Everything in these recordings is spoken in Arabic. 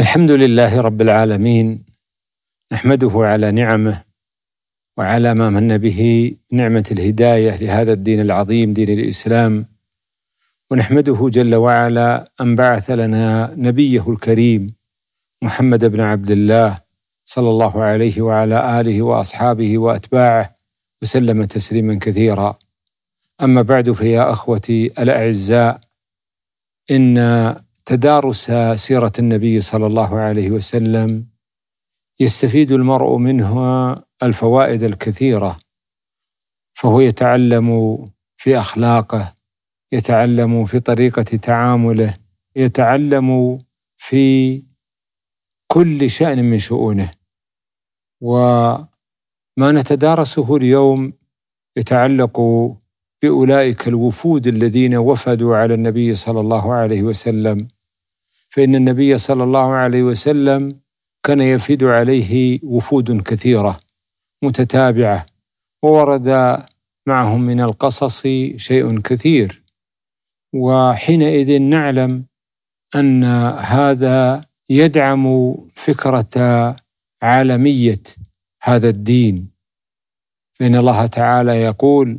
الحمد لله رب العالمين نحمده على نعمه وعلى ما من به نعمه الهدايه لهذا الدين العظيم دين الاسلام ونحمده جل وعلا ان بعث لنا نبيه الكريم محمد بن عبد الله صلى الله عليه وعلى اله واصحابه واتباعه وسلم تسليما كثيرا اما بعد فيا اخوتي الاعزاء ان تدارس سيره النبي صلى الله عليه وسلم يستفيد المرء منها الفوائد الكثيره فهو يتعلم في اخلاقه يتعلم في طريقه تعامله يتعلم في كل شان من شؤونه وما نتدارسه اليوم يتعلق باولئك الوفود الذين وفدوا على النبي صلى الله عليه وسلم فإن النبي صلى الله عليه وسلم كان يفيد عليه وفود كثيرة متتابعة وورد معهم من القصص شيء كثير وحينئذ نعلم أن هذا يدعم فكرة عالمية هذا الدين فإن الله تعالى يقول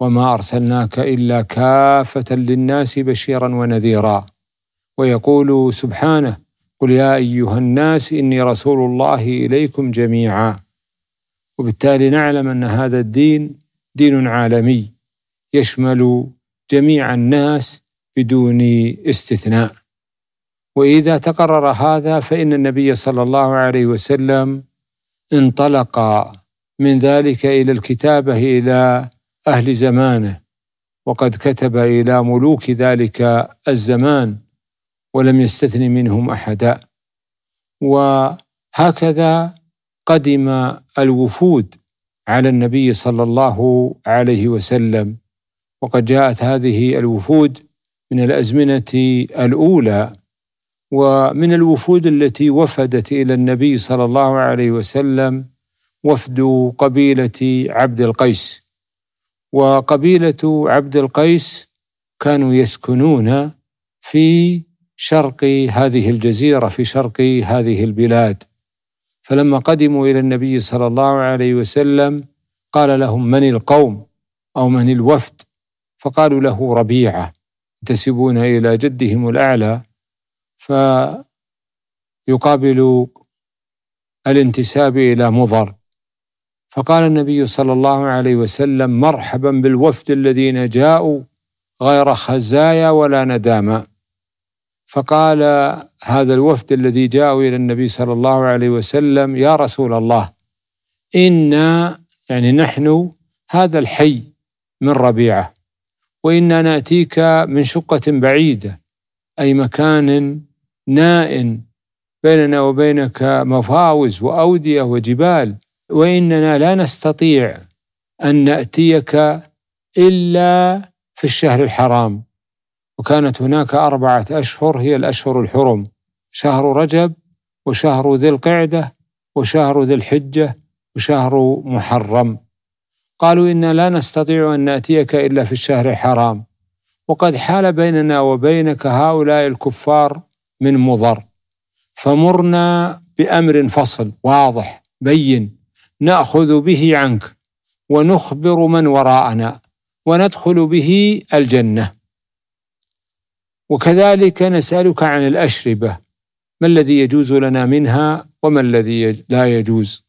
وما أرسلناك إلا كافة للناس بشيرا ونذيرا ويقول سبحانه قل يا ايها الناس اني رسول الله اليكم جميعا وبالتالي نعلم ان هذا الدين دين عالمي يشمل جميع الناس بدون استثناء واذا تقرر هذا فان النبي صلى الله عليه وسلم انطلق من ذلك الى الكتابه الى اهل زمانه وقد كتب الى ملوك ذلك الزمان ولم يستثن منهم احدا وهكذا قدم الوفود على النبي صلى الله عليه وسلم وقد جاءت هذه الوفود من الازمنه الاولى ومن الوفود التي وفدت الى النبي صلى الله عليه وسلم وفد قبيله عبد القيس وقبيله عبد القيس كانوا يسكنون في شرق هذه الجزيره في شرق هذه البلاد فلما قدموا الى النبي صلى الله عليه وسلم قال لهم من القوم او من الوفد فقالوا له ربيعه ينتسبون الى جدهم الاعلى فيقابل الانتساب الى مضر فقال النبي صلى الله عليه وسلم مرحبا بالوفد الذين جاءوا غير خزايا ولا ندامه فقال هذا الوفد الذي جاءوا الى النبي صلى الله عليه وسلم يا رسول الله انا يعني نحن هذا الحي من ربيعه وانا ناتيك من شقه بعيده اي مكان ناء بيننا وبينك مفاوز واوديه وجبال واننا لا نستطيع ان ناتيك الا في الشهر الحرام وكانت هناك أربعة أشهر هي الأشهر الحرم شهر رجب وشهر ذي القعدة وشهر ذي الحجة وشهر محرم قالوا إنا لا نستطيع أن نأتيك إلا في الشهر الحرام وقد حال بيننا وبينك هؤلاء الكفار من مضر فمرنا بأمر فصل واضح بين نأخذ به عنك ونخبر من وراءنا وندخل به الجنة وكذلك نسألك عن الأشربة ما الذي يجوز لنا منها وما الذي لا يجوز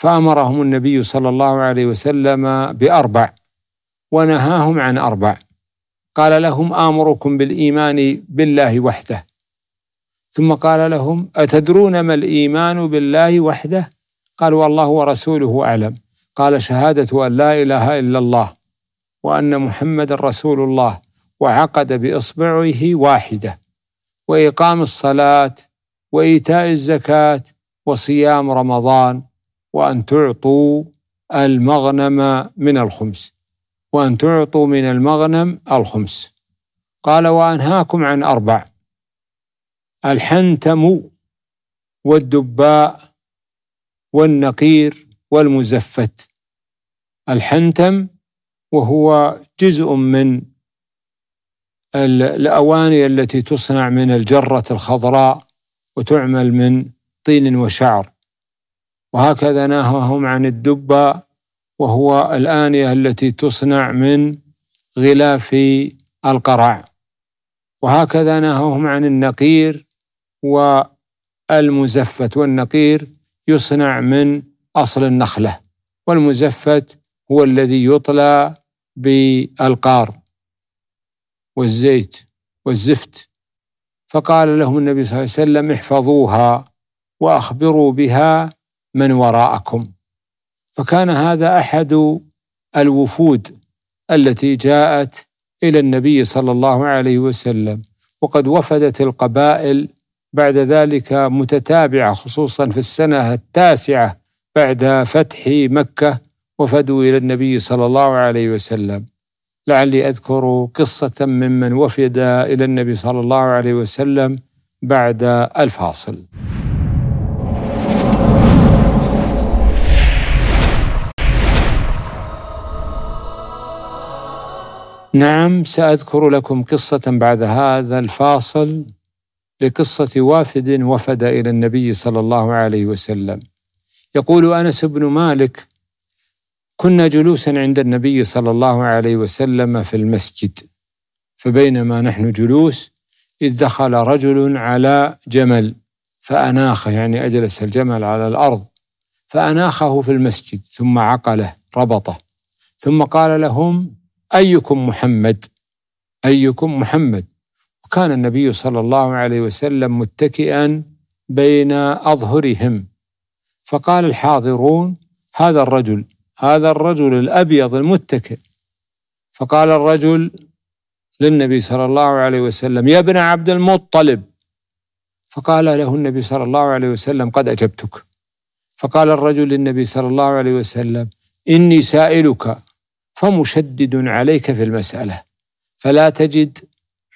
فأمرهم النبي صلى الله عليه وسلم بأربع ونهاهم عن أربع قال لهم آمركم بالإيمان بالله وحده ثم قال لهم أتدرون ما الإيمان بالله وحده قالوا والله ورسوله أعلم قال شهادة أن لا إله إلا الله وأن محمد رسول الله وعقد باصبعه واحده واقام الصلاه وايتاء الزكاه وصيام رمضان وان تعطوا المغنم من الخمس وان تعطوا من المغنم الخمس قال وانهاكم عن اربع الحنتم والدباء والنقير والمزفت الحنتم وهو جزء من الأواني التي تصنع من الجرة الخضراء وتعمل من طين وشعر وهكذا نهاهم عن الدبة وهو الآنية التي تصنع من غلاف القرع وهكذا نهاهم عن النقير والمزفت والنقير يصنع من أصل النخلة والمزفت هو الذي يطلى بالقار والزيت والزفت فقال لهم النبي صلى الله عليه وسلم احفظوها واخبروا بها من وراءكم فكان هذا احد الوفود التي جاءت الى النبي صلى الله عليه وسلم وقد وفدت القبائل بعد ذلك متتابعه خصوصا في السنه التاسعه بعد فتح مكه وفدوا الى النبي صلى الله عليه وسلم لعلي أذكر قصة ممن وفد إلى النبي صلى الله عليه وسلم بعد الفاصل نعم سأذكر لكم قصة بعد هذا الفاصل لقصة وافد وفد إلى النبي صلى الله عليه وسلم يقول أنس بن مالك كنا جلوسا عند النبي صلى الله عليه وسلم في المسجد فبينما نحن جلوس إذ دخل رجل على جمل فأناخه يعني أجلس الجمل على الأرض فأناخه في المسجد ثم عقله ربطه ثم قال لهم أيكم محمد أيكم محمد وكان النبي صلى الله عليه وسلم متكئا بين أظهرهم فقال الحاضرون هذا الرجل هذا الرجل الأبيض المتكئ فقال الرجل للنبي صلى الله عليه وسلم يا ابن عبد المطلب فقال له النبي صلى الله عليه وسلم قد أجبتك فقال الرجل للنبي صلى الله عليه وسلم إني سائلك فمشدد عليك في المسألة فلا تجد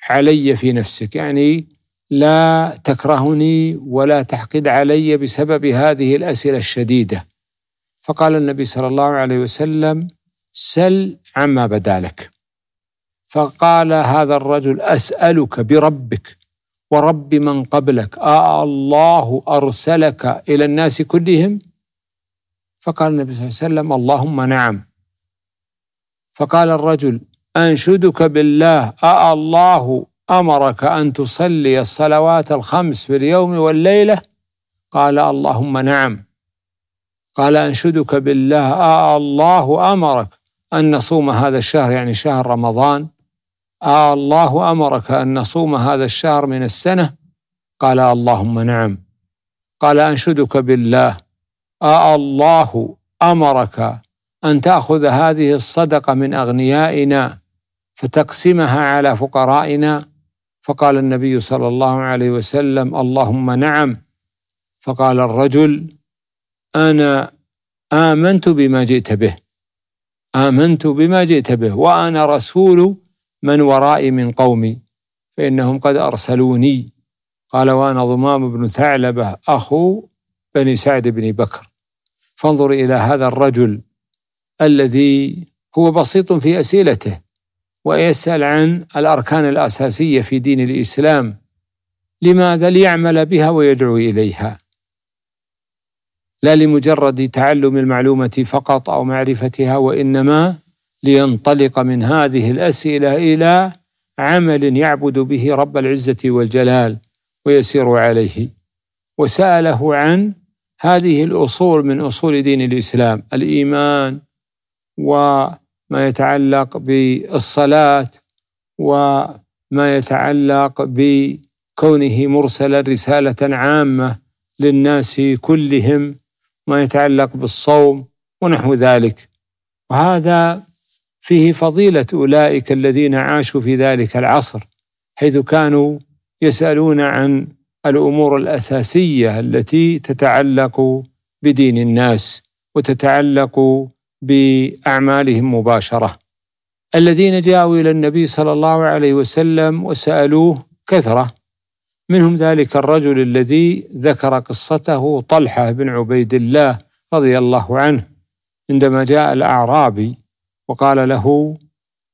علي في نفسك يعني لا تكرهني ولا تحقد علي بسبب هذه الأسئلة الشديدة فقال النبي صلى الله عليه وسلم سل عما بدالك فقال هذا الرجل أسألك بربك ورب من قبلك آه الله أرسلك إلى الناس كلهم فقال النبي صلى الله عليه وسلم اللهم نعم فقال الرجل أنشدك بالله آه الله أمرك أن تصلي الصلوات الخمس في اليوم والليلة قال اللهم نعم قال أنشدك بالله آه الله أمرك أن نصوم هذا الشهر يعني شهر رمضان آه الله أمرك أن نصوم هذا الشهر من السنة قال اللهم نعم قال أنشدك بالله آه الله أمرك أن تأخذ هذه الصدقة من أغنيائنا فتقسمها على فقرائنا فقال النبي صلى الله عليه وسلم اللهم نعم فقال الرجل أنا آمنت بما جئت به آمنت بما جئت به وأنا رسول من ورائي من قومي فإنهم قد أرسلوني قال وأنا ضمام بن ثعلبة أخو بني سعد بن بكر فانظر إلى هذا الرجل الذي هو بسيط في أسئلته ويسأل عن الأركان الأساسية في دين الإسلام لماذا ليعمل بها ويدعو إليها لا لمجرد تعلم المعلومة فقط أو معرفتها وإنما لينطلق من هذه الأسئلة إلى عمل يعبد به رب العزة والجلال ويسير عليه وسأله عن هذه الأصول من أصول دين الإسلام الإيمان وما يتعلق بالصلاة وما يتعلق بكونه مرسلا رسالة عامة للناس كلهم ما يتعلق بالصوم ونحو ذلك وهذا فيه فضيلة أولئك الذين عاشوا في ذلك العصر حيث كانوا يسألون عن الأمور الأساسية التي تتعلق بدين الناس وتتعلق بأعمالهم مباشرة الذين جاءوا إلى النبي صلى الله عليه وسلم وسألوه كثرة منهم ذلك الرجل الذي ذكر قصته طلحه بن عبيد الله رضي الله عنه عندما جاء الاعرابي وقال له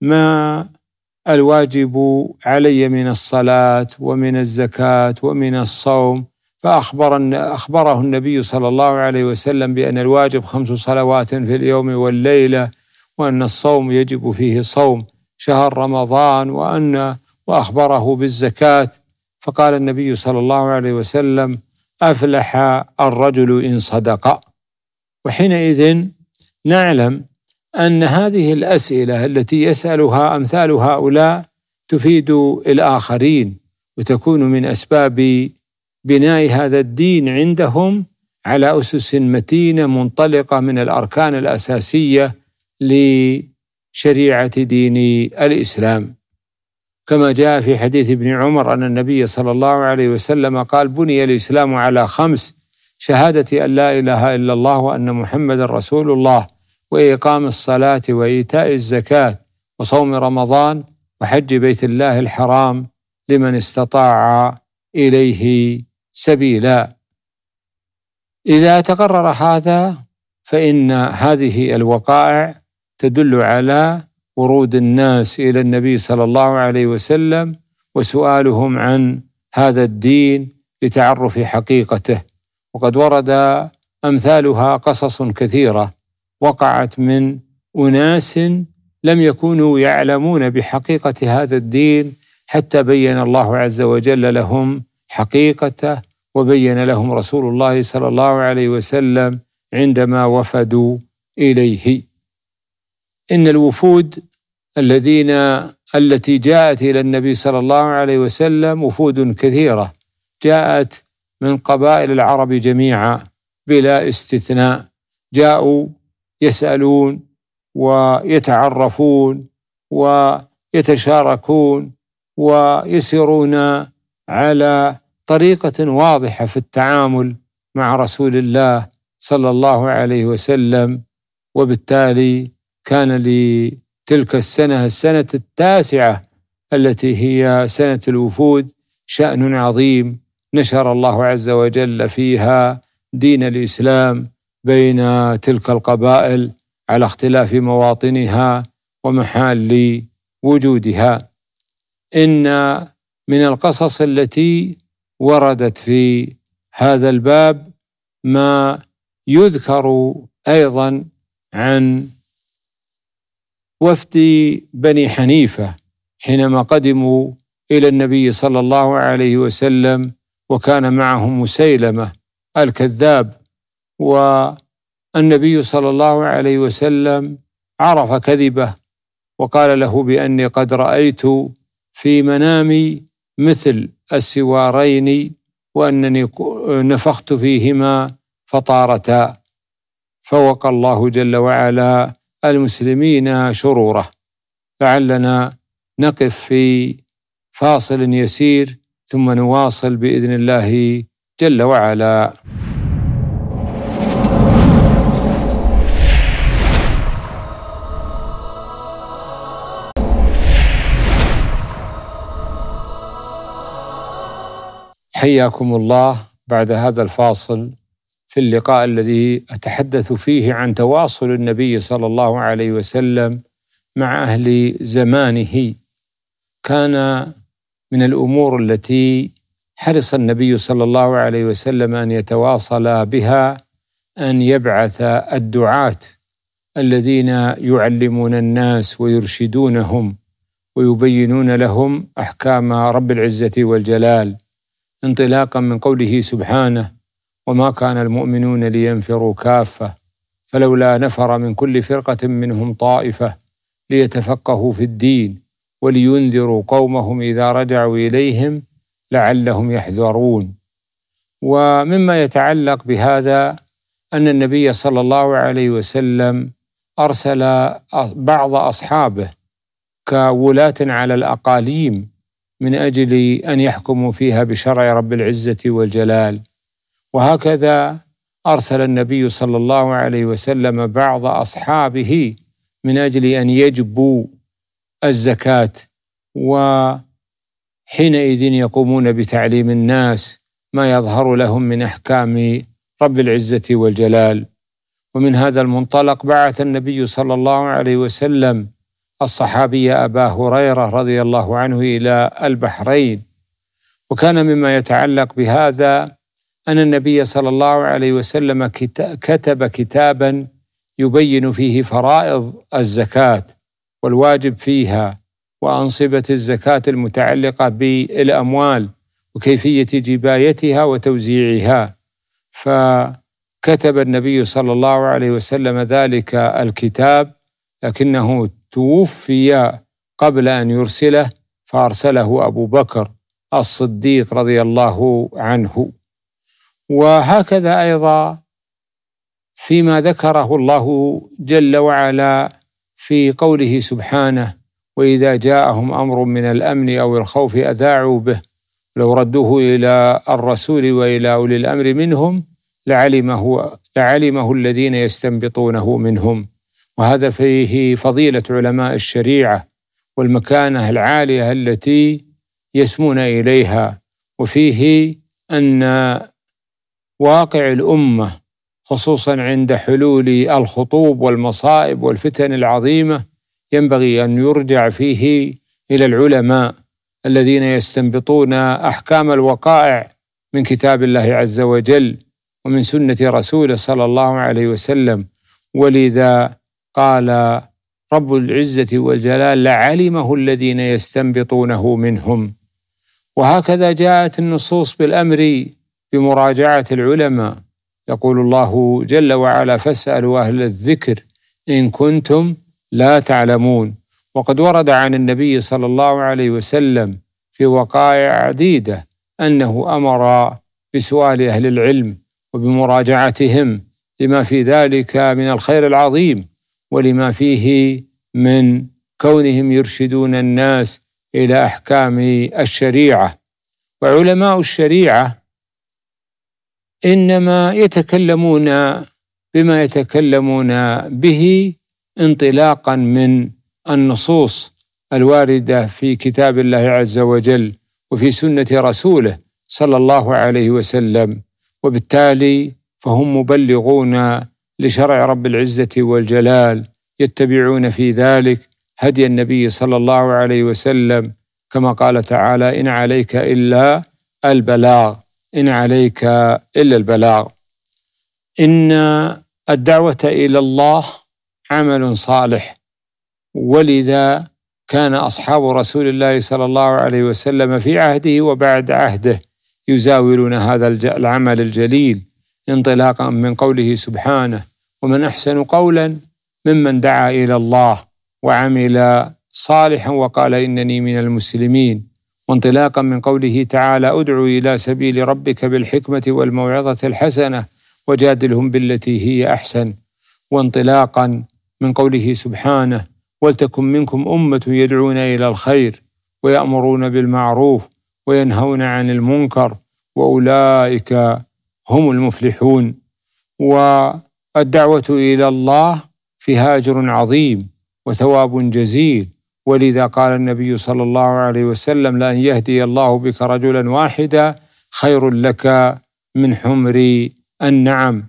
ما الواجب علي من الصلاه ومن الزكاه ومن الصوم فأخبر أخبره النبي صلى الله عليه وسلم بأن الواجب خمس صلوات في اليوم والليلة وأن الصوم يجب فيه صوم شهر رمضان وأن وأخبره بالزكاة فقال النبي صلى الله عليه وسلم افلح الرجل ان صدق وحينئذ نعلم ان هذه الاسئله التي يسالها امثال هؤلاء تفيد الاخرين وتكون من اسباب بناء هذا الدين عندهم على اسس متينه منطلقه من الاركان الاساسيه لشريعه دين الاسلام كما جاء في حديث ابن عمر أن النبي صلى الله عليه وسلم قال بني الإسلام على خمس شهادة أن لا إله إلا الله وأن محمد رسول الله وإقام الصلاة وإيتاء الزكاة وصوم رمضان وحج بيت الله الحرام لمن استطاع إليه سبيلا إذا تقرر هذا فإن هذه الوقائع تدل على ورود الناس الى النبي صلى الله عليه وسلم وسؤالهم عن هذا الدين لتعرف حقيقته وقد ورد امثالها قصص كثيره وقعت من اناس لم يكونوا يعلمون بحقيقه هذا الدين حتى بين الله عز وجل لهم حقيقته وبين لهم رسول الله صلى الله عليه وسلم عندما وفدوا اليه ان الوفود الذين التي جاءت الى النبي صلى الله عليه وسلم وفود كثيره جاءت من قبائل العرب جميعا بلا استثناء جاءوا يسالون ويتعرفون ويتشاركون ويسيرون على طريقه واضحه في التعامل مع رسول الله صلى الله عليه وسلم وبالتالي كان لي تلك السنة السنة التاسعة التي هي سنة الوفود شأن عظيم نشر الله عز وجل فيها دين الإسلام بين تلك القبائل على اختلاف مواطنها ومحال وجودها إن من القصص التي وردت في هذا الباب ما يذكر أيضا عن وفد بني حنيفه حينما قدموا الى النبي صلى الله عليه وسلم وكان معهم مسيلمه الكذاب والنبي صلى الله عليه وسلم عرف كذبه وقال له باني قد رايت في منامي مثل السوارين وانني نفخت فيهما فطارتا فوق الله جل وعلا المسلمين شروره لعلنا نقف في فاصل يسير ثم نواصل باذن الله جل وعلا حياكم الله بعد هذا الفاصل في اللقاء الذي اتحدث فيه عن تواصل النبي صلى الله عليه وسلم مع اهل زمانه كان من الامور التي حرص النبي صلى الله عليه وسلم ان يتواصل بها ان يبعث الدعاه الذين يعلمون الناس ويرشدونهم ويبينون لهم احكام رب العزه والجلال انطلاقا من قوله سبحانه وما كان المؤمنون لينفروا كافه فلولا نفر من كل فرقه منهم طائفه ليتفقهوا في الدين ولينذروا قومهم اذا رجعوا اليهم لعلهم يحذرون ومما يتعلق بهذا ان النبي صلى الله عليه وسلم ارسل بعض اصحابه كولاه على الاقاليم من اجل ان يحكموا فيها بشرع رب العزه والجلال وهكذا ارسل النبي صلى الله عليه وسلم بعض اصحابه من اجل ان يجبوا الزكاه وحينئذ يقومون بتعليم الناس ما يظهر لهم من احكام رب العزه والجلال ومن هذا المنطلق بعث النبي صلى الله عليه وسلم الصحابي ابا هريره رضي الله عنه الى البحرين وكان مما يتعلق بهذا أن النبي صلى الله عليه وسلم كتب كتابا يبين فيه فرائض الزكاة والواجب فيها وأنصبة الزكاة المتعلقة بالأموال وكيفية جبايتها وتوزيعها فكتب النبي صلى الله عليه وسلم ذلك الكتاب لكنه توفي قبل أن يرسله فأرسله أبو بكر الصديق رضي الله عنه وهكذا أيضا فيما ذكره الله جل وعلا في قوله سبحانه وإذا جاءهم أمر من الأمن أو الخوف أذاعوا به لو ردوه إلى الرسول وإلى أولي الأمر منهم لعلمه لعلمه الذين يستنبطونه منهم وهذا فيه فضيلة علماء الشريعة والمكانة العالية التي يسمون إليها وفيه أن واقع الامه خصوصا عند حلول الخطوب والمصائب والفتن العظيمه ينبغي ان يرجع فيه الى العلماء الذين يستنبطون احكام الوقائع من كتاب الله عز وجل ومن سنه رسوله صلى الله عليه وسلم ولذا قال رب العزه والجلال لعلمه الذين يستنبطونه منهم وهكذا جاءت النصوص بالامر بمراجعة العلماء يقول الله جل وعلا فاسألوا أهل الذكر إن كنتم لا تعلمون وقد ورد عن النبي صلى الله عليه وسلم في وقائع عديدة أنه أمر بسؤال أهل العلم وبمراجعتهم لما في ذلك من الخير العظيم ولما فيه من كونهم يرشدون الناس إلى أحكام الشريعة وعلماء الشريعة إنما يتكلمون بما يتكلمون به انطلاقا من النصوص الوارده في كتاب الله عز وجل وفي سنه رسوله صلى الله عليه وسلم وبالتالي فهم مبلغون لشرع رب العزه والجلال يتبعون في ذلك هدي النبي صلى الله عليه وسلم كما قال تعالى ان عليك الا البلاغ إن عليك إلا البلاغ إن الدعوة إلى الله عمل صالح ولذا كان أصحاب رسول الله صلى الله عليه وسلم في عهده وبعد عهده يزاولون هذا العمل الجليل انطلاقا من قوله سبحانه ومن أحسن قولا ممن دعا إلى الله وعمل صالحا وقال إنني من المسلمين وانطلاقا من قوله تعالى ادعو الى سبيل ربك بالحكمه والموعظه الحسنه وجادلهم بالتي هي احسن وانطلاقا من قوله سبحانه ولتكن منكم امه يدعون الى الخير ويامرون بالمعروف وينهون عن المنكر واولئك هم المفلحون والدعوه الى الله فيها اجر عظيم وثواب جزيل ولذا قال النبي صلى الله عليه وسلم لأن يهدي الله بك رجلا واحدا خير لك من حمر النعم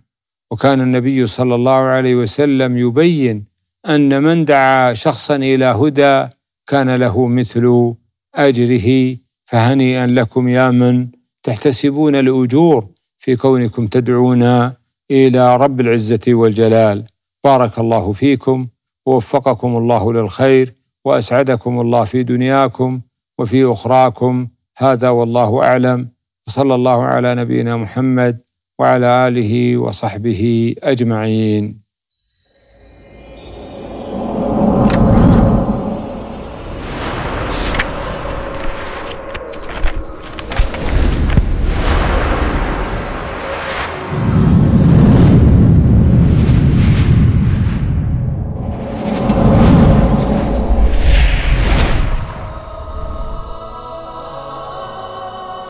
وكان النبي صلى الله عليه وسلم يبين أن من دعا شخصا إلى هدى كان له مثل أجره فهنيئا لكم يا من تحتسبون الأجور في كونكم تدعون إلى رب العزة والجلال بارك الله فيكم ووفقكم الله للخير واسعدكم الله في دنياكم وفي اخراكم هذا والله اعلم وصلى الله على نبينا محمد وعلى اله وصحبه اجمعين